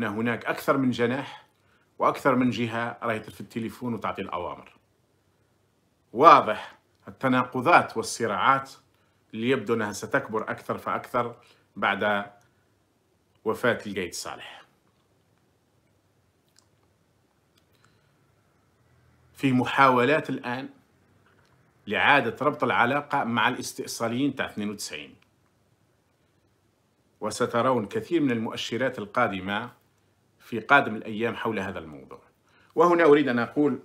ان هناك اكثر من جناح واكثر من جهه راهي في التليفون وتعطي الاوامر واضح التناقضات والصراعات اللي يبدو انها ستكبر اكثر فاكثر بعد وفاه القايد صالح في محاولات الان لإعادة ربط العلاقة مع الاستئصاليين تاع 92 وسترون كثير من المؤشرات القادمة في قادم الأيام حول هذا الموضوع وهنا أريد أن أقول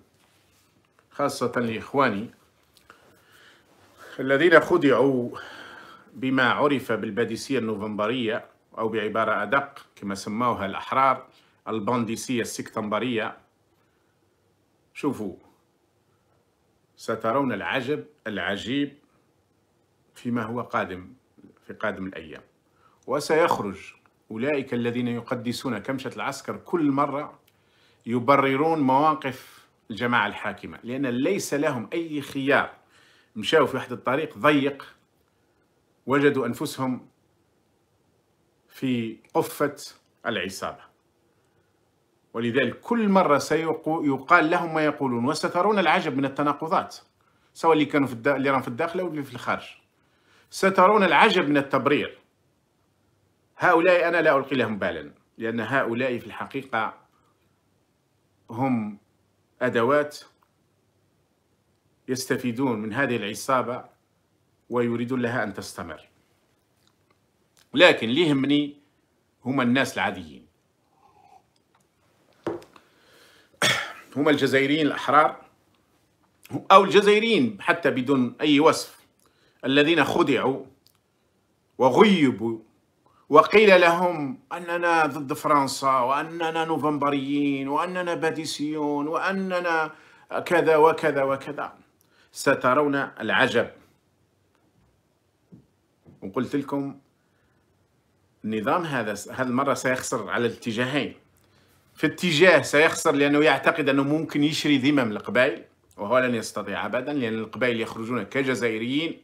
خاصة لإخواني الذين خدعوا بما عرف بالباديسية النوفمبرية أو بعبارة أدق كما سموها الأحرار البنديسية السكتمبرية شوفوا سترون العجب العجيب فيما هو قادم في قادم الأيام وسيخرج أولئك الذين يقدسون كمشة العسكر كل مرة يبررون مواقف الجماعة الحاكمة لأن ليس لهم أي خيار مشاو في واحد الطريق ضيق وجدوا أنفسهم في قفة العصابة ولذلك كل مرة سيقال لهم ما يقولون وسترون العجب من التناقضات سواء اللي كانوا في اللي راهم في الداخل أو اللي في الخارج سترون العجب من التبرير هؤلاء أنا لا ألقي لهم بالا لأن هؤلاء في الحقيقة هم أدوات يستفيدون من هذه العصابة ويريدون لها أن تستمر لكن اللي يهمني هما الناس العاديين هما الجزائريين الأحرار أو الجزائريين حتى بدون أي وصف الذين خدعوا وغيبوا وقيل لهم أننا ضد فرنسا وأننا نوفمبريين وأننا باديسيون وأننا كذا وكذا وكذا سترون العجب وقلت لكم النظام هذا هذه المرة سيخسر على الاتجاهين في اتجاه سيخسر لأنه يعتقد أنه ممكن يشري ذمم القبائل وهو لن يستطيع أبدا لأن القبائل يخرجون كجزائريين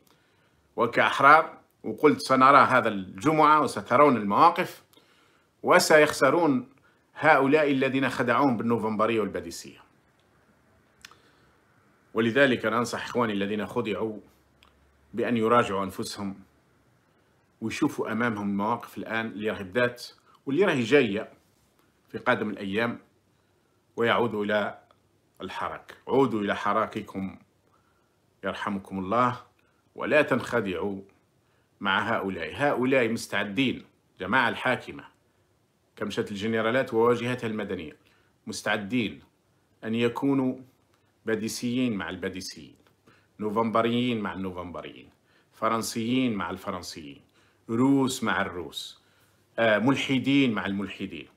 وكأحرار وقلت سنرى هذا الجمعة وسترون المواقف وسيخسرون هؤلاء الذين خدعوهم بالنوفمبرية والباديسية ولذلك ننصح إخواني الذين خدعوا بأن يراجعوا أنفسهم ويشوفوا أمامهم المواقف الآن اللي راهي بدات واللي راهي جاية في قادم الأيام ويعودوا إلى الحرك عودوا إلى حراككم يرحمكم الله ولا تنخدعوا مع هؤلاء هؤلاء مستعدين جماعة الحاكمة كمشت الجنرالات وواجهتها المدنية مستعدين أن يكونوا باديسيين مع الباديسيين نوفمبريين مع النوفمبريين فرنسيين مع الفرنسيين روس مع الروس آه، ملحدين مع الملحدين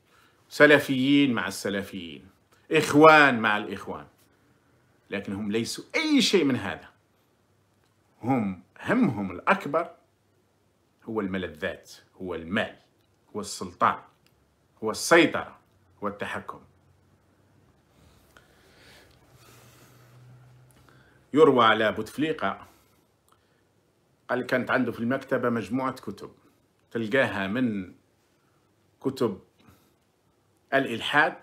سلفيين مع السلفيين إخوان مع الإخوان لكنهم ليسوا أي شيء من هذا هم همهم الأكبر هو الملذات هو المال هو السلطان هو السيطرة هو التحكم يروى على بوتفليقة قال كانت عنده في المكتبة مجموعة كتب تلقاها من كتب الإلحاد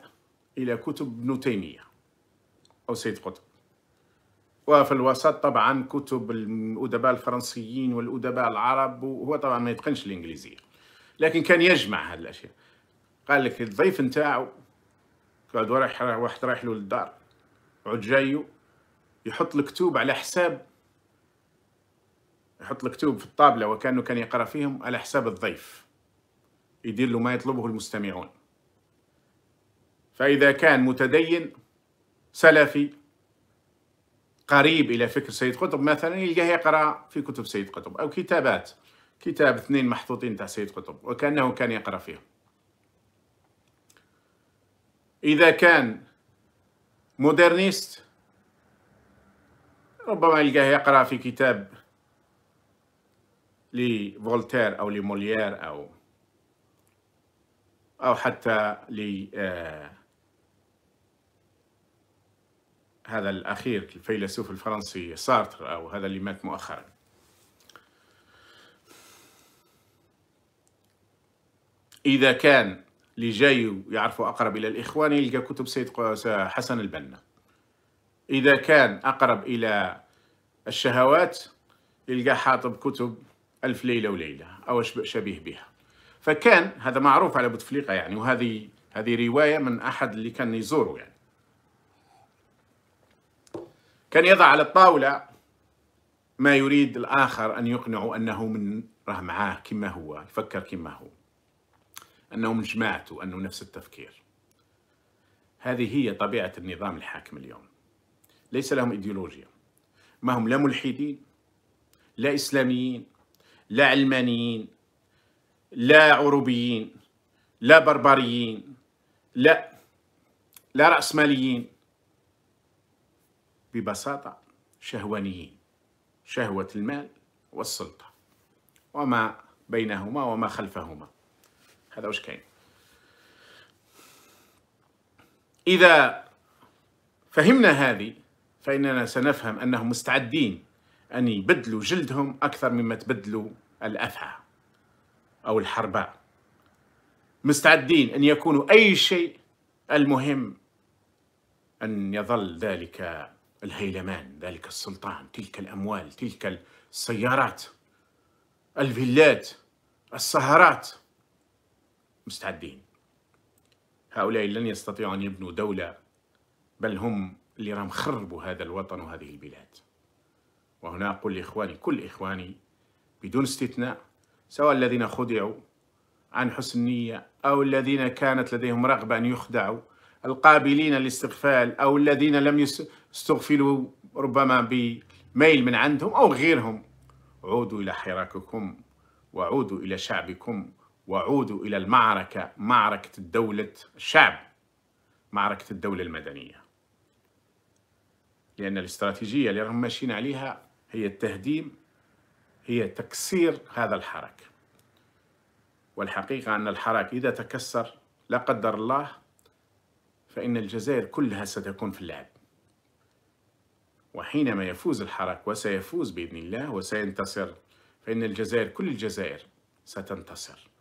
إلى كتب ابن تيمية أو سيد قطب وفي الوسط طبعا كتب الادباء الفرنسيين والادباء العرب وهو طبعا ما يتقنش الانجليزيه لكن كان يجمع هالاشياء قال لك الضيف نتاعو قعد واحد رايح له للدار عود جايو يحط الكتب على حساب يحط الكتب في الطابله وكانه كان يقرا فيهم على حساب الضيف يدير له ما يطلبه المستمعون فاذا كان متدين سلفي قريب الى فكر سيد قطب مثلا يلقاه يقرا في كتب سيد قطب او كتابات كتاب اثنين محطوطين تاع سيد قطب وكانه كان يقرا فيهم اذا كان مودرنيست ربما يلقاه يقرا في كتاب لفولتير او لموليير او او حتى ل آه، هذا الأخير الفيلسوف الفرنسي سارتر أو هذا اللي مات مؤخرا إذا كان اللي جاي يعرفوا أقرب إلى الإخوان يلقى كتب سيد حسن البنا إذا كان أقرب إلى الشهوات يلقى حاطب كتب ألف ليلة وليلة أو شبيه بها فكان هذا معروف على بوتفليقة يعني وهذه هذه رواية من أحد اللي كان يزوره يعني كان يضع على الطاولة ما يريد الآخر أن يقنعه أنه من راه معاه كما هو يفكر كما هو أنه من جماعته أنه نفس التفكير هذه هي طبيعة النظام الحاكم اليوم ليس لهم إيديولوجيا ما هم لا ملحدين لا إسلاميين لا علمانيين لا عروبيين لا بربريين لا لا رأسماليين ببساطة شهوانيين شهوة المال والسلطة وما بينهما وما خلفهما هذا واش كاين إذا فهمنا هذه فإننا سنفهم أنهم مستعدين أن يبدلوا جلدهم أكثر مما تبدلوا الأفعى أو الحرباء مستعدين أن يكونوا أي شيء المهم أن يظل ذلك الهيلمان ذلك السلطان تلك الأموال تلك السيارات الفيلات السهرات مستعدين هؤلاء لن يستطيعوا أن يبنوا دولة بل هم اللي راهم خربوا هذا الوطن وهذه البلاد وهنا أقول لإخواني كل إخواني بدون استثناء سواء الذين خدعوا عن حسن نية أو الذين كانت لديهم رغبة أن يخدعوا القابلين للاستغفال أو الذين لم يستغفلوا ربما بميل من عندهم أو غيرهم عودوا إلى حراككم وعودوا إلى شعبكم وعودوا إلى المعركة معركة الدولة الشعب معركة الدولة المدنية لأن الاستراتيجية اللي راهم ماشيين عليها هي التهديم هي تكسير هذا الحرك والحقيقة أن الحراك إذا تكسر لا قدر الله فإن الجزائر كلها ستكون في اللعب وحينما يفوز الحراك وسيفوز بإذن الله وسينتصر فإن الجزائر كل الجزائر ستنتصر